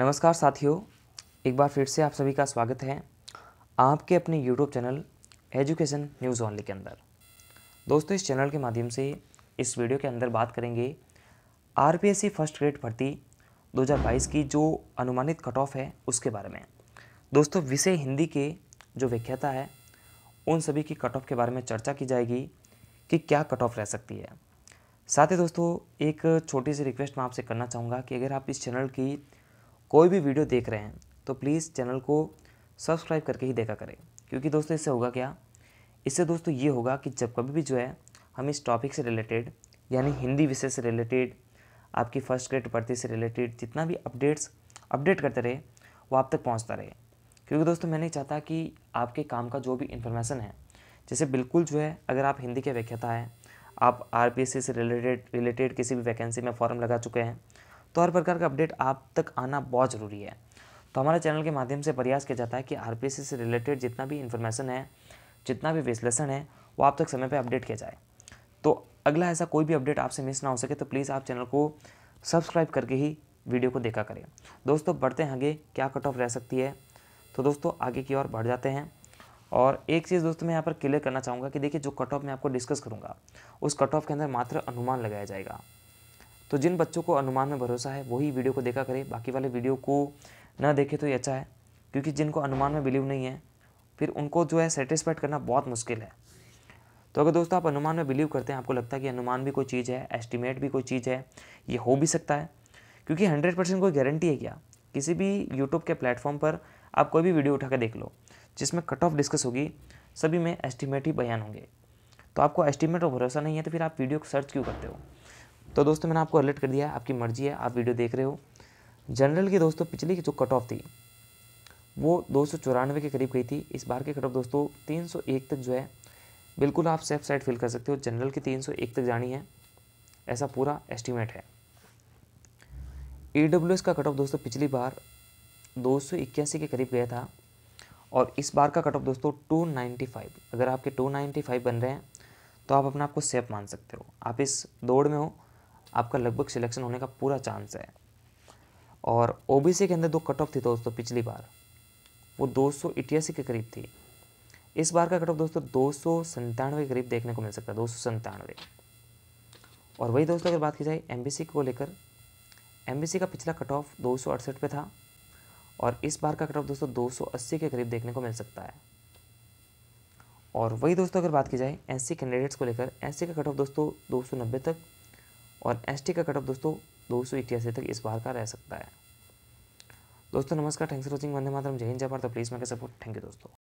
नमस्कार साथियों एक बार फिर से आप सभी का स्वागत है आपके अपने YouTube channel education news only के अंदर दोस्तों इस चैनल के माध्यम से इस वीडियो के अंदर बात करेंगे आर फर्स्ट ग्रेड भर्ती 2022 की जो अनुमानित कट ऑफ है उसके बारे में दोस्तों विषय हिंदी के जो व्याख्याता है उन सभी की कट ऑफ के बारे में चर्चा की जाएगी कि क्या कट ऑफ रह सकती है साथ ही दोस्तों एक छोटी सी रिक्वेस्ट मैं आपसे करना चाहूँगा कि अगर आप इस चैनल की कोई भी वीडियो देख रहे हैं तो प्लीज़ चैनल को सब्सक्राइब करके ही देखा करें क्योंकि दोस्तों इससे होगा क्या इससे दोस्तों ये होगा कि जब कभी भी जो है हम इस टॉपिक से रिलेटेड यानी हिंदी विषय से रिलेटेड आपकी फर्स्ट ग्रेड भर्ती से रिलेटेड जितना भी अपडेट्स अपडेट करते रहे वो आप तक पहुंचता रहे क्योंकि दोस्तों मैं नहीं चाहता कि आपके काम का जो भी इन्फॉर्मेशन है जैसे बिल्कुल जो है अगर आप हिंदी के व्याख्याता हैं आप आर से रिलेटेड रिलेटेड किसी भी वैकेंसी में फॉर्म लगा चुके हैं तो हर प्रकार का अपडेट आप तक आना बहुत ज़रूरी है तो हमारे चैनल के माध्यम से प्रयास किया जाता है कि आर से रिलेटेड जितना भी इन्फॉर्मेशन है जितना भी विश्लेषण है वो आप तक समय पर अपडेट किया जाए तो अगला ऐसा कोई भी अपडेट आपसे मिस ना हो सके तो प्लीज़ आप चैनल को सब्सक्राइब करके ही वीडियो को देखा करें दोस्तों बढ़ते हैं आगे क्या कट ऑफ रह सकती है तो दोस्तों आगे की ओर बढ़ जाते हैं और एक चीज़ दोस्तों मैं यहाँ पर क्लियर करना चाहूँगा कि देखिए जो कट ऑफ मैं आपको डिस्कस करूँगा उस कट ऑफ के अंदर मात्र अनुमान लगाया जाएगा तो जिन बच्चों को अनुमान में भरोसा है वही वीडियो को देखा करें बाकी वाले वीडियो को ना देखें तो ये अच्छा है क्योंकि जिनको अनुमान में बिलीव नहीं है फिर उनको जो है सेटिस्फाइड करना बहुत मुश्किल है तो अगर दोस्तों आप अनुमान में बिलीव करते हैं आपको लगता है कि अनुमान भी कोई चीज़ है एस्टिमेट भी कोई चीज़ है ये हो भी सकता है क्योंकि हंड्रेड परसेंट कोई गारंटी है क्या किसी भी यूट्यूब के प्लेटफॉर्म पर आप कोई भी वीडियो उठा कर देख लो जिसमें कट ऑफ डिस्कस होगी सभी में एस्टिमेट ही बयान होंगे तो आपको एस्टिमेट और भरोसा नहीं है तो फिर आप वीडियो को सर्च क्यों करते हो तो दोस्तों मैंने आपको अलर्ट कर दिया है आपकी मर्जी है आप वीडियो देख रहे हो जनरल की दोस्तों पिछली जो कट ऑफ थी वो दो के करीब गई थी इस बार की कट ऑफ दोस्तों तीन तक जो है बिल्कुल आप सेफ साइड फिल कर सकते हो जनरल की तीन तक जानी है ऐसा पूरा एस्टिमेट है ई का कट ऑफ दोस्तों पिछली बार दो के करीब गया था और इस बार का कट ऑफ दोस्तों 295 अगर आपके 295 बन रहे हैं तो आप अपने आप को सेफ मान सकते हो आप इस दौड़ में हो आपका लगभग सिलेक्शन होने का पूरा चांस है और ओ के अंदर दो कट ऑफ थी दोस्तों पिछली बार वो दो सौ के करीब थी इस बार का कट ऑफ दोस्तों दो सौ के करीब देखने को मिल सकता है दो सौ और वही दोस्तों अगर बात की जाए एम को लेकर एम का पिछला कट ऑफ दो पे था और इस बार का कट ऑफ दोस्तों 280 के करीब देखने को मिल सकता है और वही दोस्तों अगर बात की जाए एन कैंडिडेट्स को लेकर एन का कट ऑफ दोस्तों 290 तक और एस का कटअप दोस्तों दो सौ इक्यासी तक इस बार का रह सकता है दोस्तों नमस्कार thanks for watching Vande Mataram जय हिंद जय भारत प्लीज़ मेरे सपोर्ट थैंक यू दोस्तों